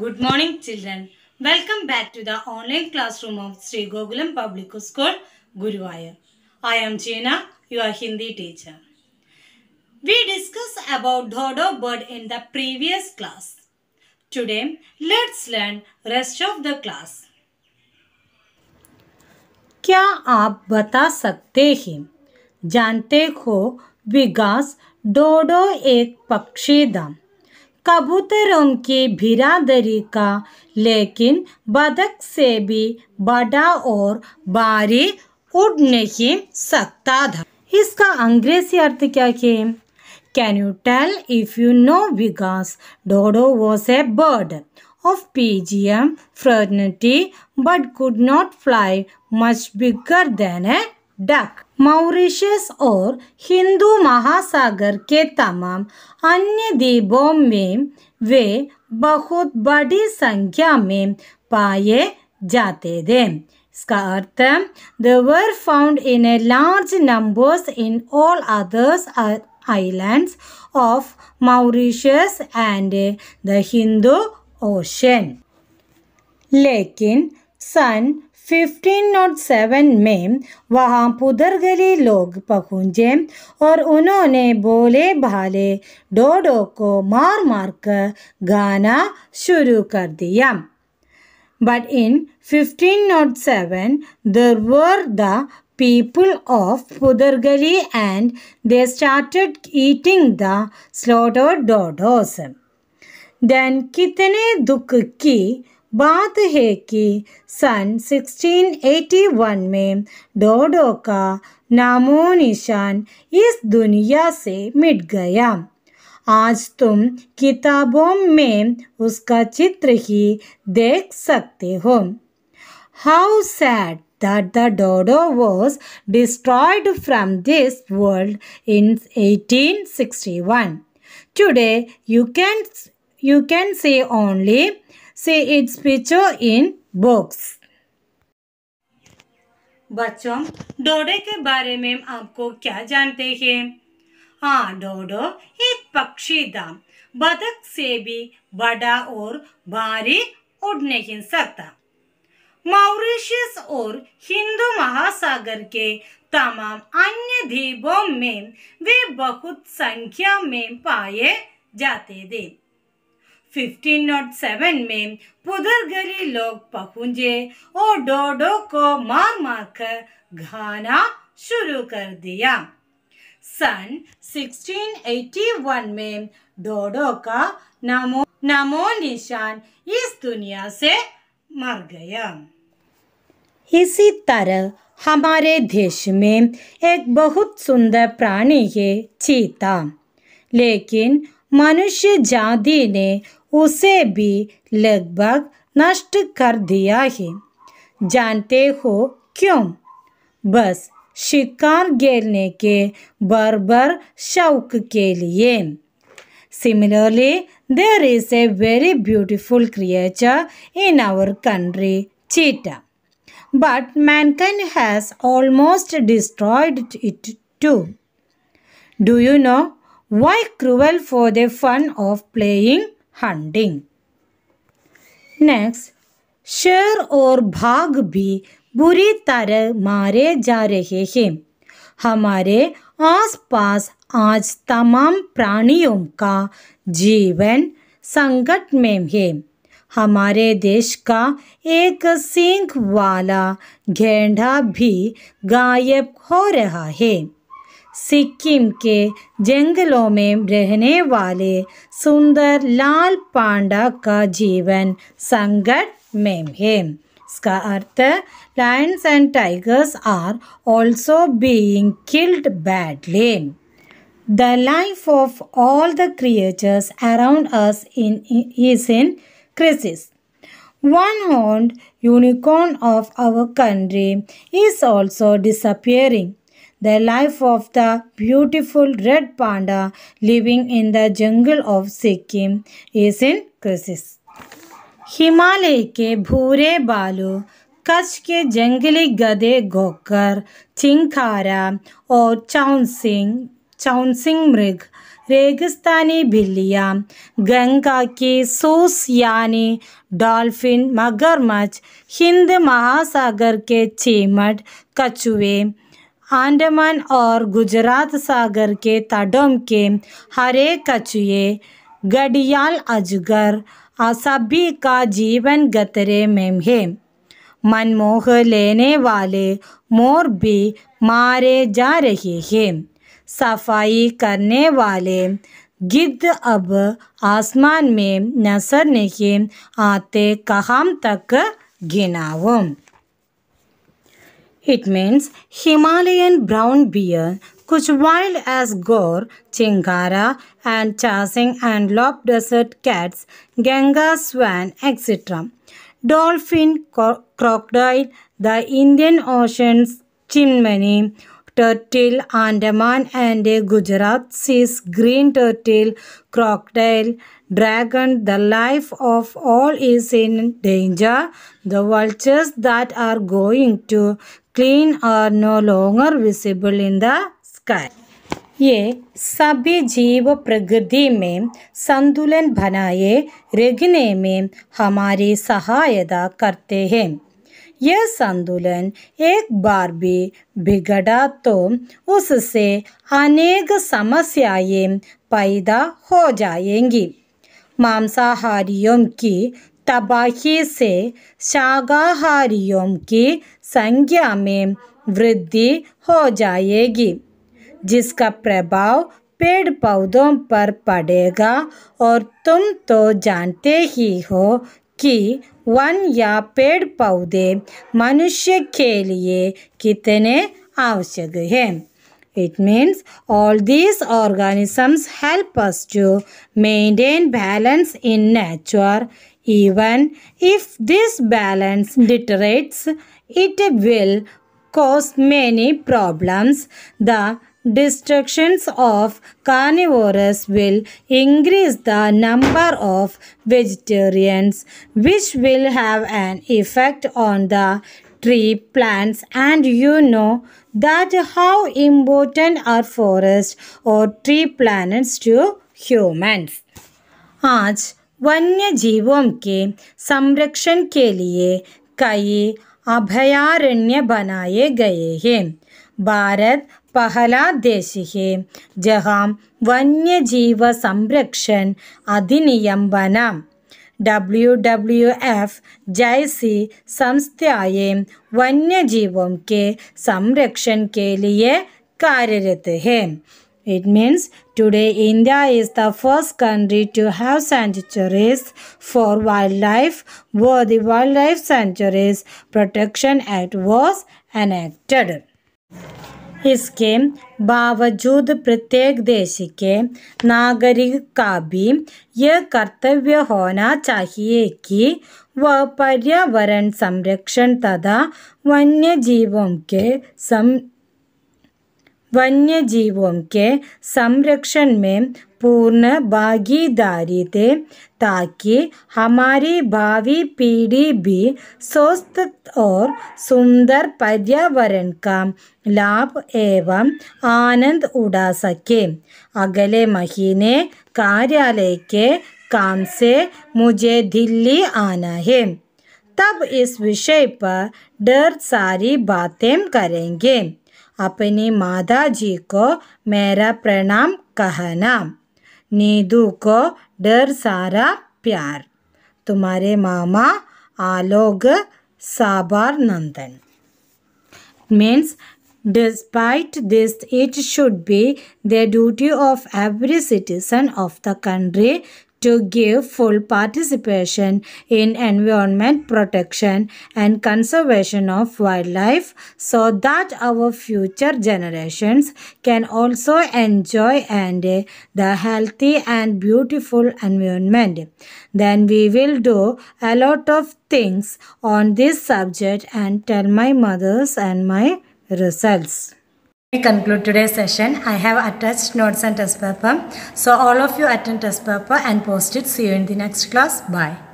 Good morning children. Welcome back to the online classroom of Sri gogulam Public School, Guruvayur. I am Chena, your Hindi teacher. We discuss about dodo bird in the previous class. Today, let's learn rest of the class. क्या आप बता सकते हैं जानते हो Vegas डोडो एक पक्षी दम कबूतर की बिरादरी का लेकिन बदक से भी बड़ा और बारी उड़ नहीं सकता था इसका अंग्रेजी अर्थ क्या है can you tell if you know Vikas dodo was a bird of pigeon fraternity but could not fly much bigger than a duck Mauritius और हिंदू महासागर के तमाम अन्य द्वीपों में वे बहुत बड़ी संख्या में पाए जाते थे इसका अर्थ were found in a large numbers in all others islands of Mauritius and the Hindu ocean लेकिन सन 1507 में वहां पुधरगली लोग पहुंचे और उन्होंने बोले भाले डोडो को मार मार कर गाना शुरू कर दिया but in fifteen nought seven there were the people of Portugal and they started eating the slaughter dodos then कितने दुख की बात है कि सन 1681 में डोडो का नामो निशान इस दुनिया से मिट गया आज तुम किताबों में उसका चित्र ही देख सकते हो how sad that the dodo was destroyed from this world in 1861। Sixty one today you can you can see only से इट्स पिक्चर इन बुक्स बच्चों डोडे के बारे में आपको क्या जानते हैं हाँ डोडो एक पक्षी था बदक से भी बड़ा और भारी उड़ नहीं सकता मॉरिशियस और हिंदू महासागर के तमाम अन्य द्वीपों में वे बहुत संख्या में पाए जाते थे 1507 में पुदरगरी लोग पहुंचे और डोडो को मार मार कर घाना शुरू कर दिया सन 1681 में डोडो का नामो नामो निशान इस दुनिया से मर गया इसी तरह हमारे देश में एक बहुत सुंदर प्राणी है चीता लेकिन मनुष्य जाति ने उसे भी लगभग नष्ट कर दिया है जानते हो क्यों बस शिकार गेरने के बरबर शौक के लिए similarly there is a very beautiful creature in our country cheetah but man can has almost destroyed it to do you know why cruel for the fun of playing hunting next शेर और भाग भी बुरी तरह मारे जा रहे हैं हमारे आसपास आज तमाम प्राणियों का जीवन संकट में है हमारे देश का एक सिंह वाला घेंडा भी गायब हो रहा है सिक्किम के जंगलों में रहने वाले सुंदर लाल पांडा का जीवन संकट में है इसका अर्थ lions and tigers are also being killed badly the life of all the creatures around us in is in crisis one horned unicorn of our country is also disappearing the life of the beautiful red panda living in the jungle of Sikkim is in crisis. Himalaya के भूरे बालू कच्छ के जंगली गधे घोकर चिंखारा और चाउनसिंग चाउनसिंग मृग रेगिस्तानी बिल्लिया गंगा की सूस यानी डॉल्फिन मगरमच्छ हिंद महासागर के चीमट कछुए आंडमान और गुजरात सागर के तटों के हरे कछुए घड़ियाल अजगर सभी का जीवन गतरे में है मनमोह लेने वाले मोर भी मारे जा रहे हैं सफाई करने वाले गिद्ध अब आसमान में नजर नहीं आते कहाँ तक गिनाऊँ It means Himalayan brown bear, which wild as Gore, Chingara, and chasing lop desert cats, Ganga swan, etc. Dolphin, cro crocodile, the Indian Ocean's chimney, turtle, Andaman and Gujarat sees green turtle, crocodile, dragon. The life of all is in danger. The vultures that are going to clean are no longer visible in the sky. ये सभी जीव प्रकृति में संतुलन बनाए रखने में हमारी सहायता करते हैं यह संतुलन एक बार भी बिगड़ा तो उससे अनेक समस्याएं पैदा हो जाएंगी मांसाहारियों की तबाही से शाकाहारियों की संख्या में वृद्धि हो जाएगी जिसका प्रभाव पेड़ पौधों पर पड़ेगा और तुम तो जानते ही हो कि वन या पेड़ पौधे मनुष्य के लिए कितने आवश्यक हैं it means all these organisms help us to maintain balance in nature even if this balance deteriorates it will cause many problems the destructions of carnivores will increase the number of vegetarians which will have an effect on the tree plants and you know that how important are forests or tree planets to humans. आज वन्य जीवों के संरक्षण के लिए कई अभयारण्य बनाए गए हैं भारत पहला देशिहे जहां वन्यजीव संरक्षण अधिनियम बना डब्ल्यू डब्ल्यू एफ जैसी संस्थाएं वन्य जीवों के संरक्षण के लिए कार्यरत है it means today India is the first country to have sanctuaries for wild life वो the wild life sanctuaries protection act was enacted इसके बावजूद प्रत्येक देश के नागरिक का भी यह कर्तव्य होना चाहिए कि वह पर्यावरण संरक्षण तथा वन्य जीवों के सम वन्य जीवों के संरक्षण में पूर्ण भागीदारी दे ताकि हमारी भावी पीढ़ी भी स्वस्थ और सुंदर पर्यावरण का लाभ एवं आनंद उड़ा सके अगले महीने कार्यालय के काम से मुझे दिल्ली आना है तब इस विषय पर डर सारी बातें करेंगे अपनी माता जी को मेरा प्रणाम कहना नीदू को डर सारा प्यार तुम्हारे मामा आलोक साबार नंदन means despite this it should be the duty of every citizen of the country to give full participation in environment protection and conservation of wildlife so that our future generations can also enjoy and uh, the healthy and beautiful environment then we will do a lot of things on this subject and tell my mothers and my results conclude today's session. I have attached notes and test paper. So all of you attend test paper and post it. See you in the next class. Bye.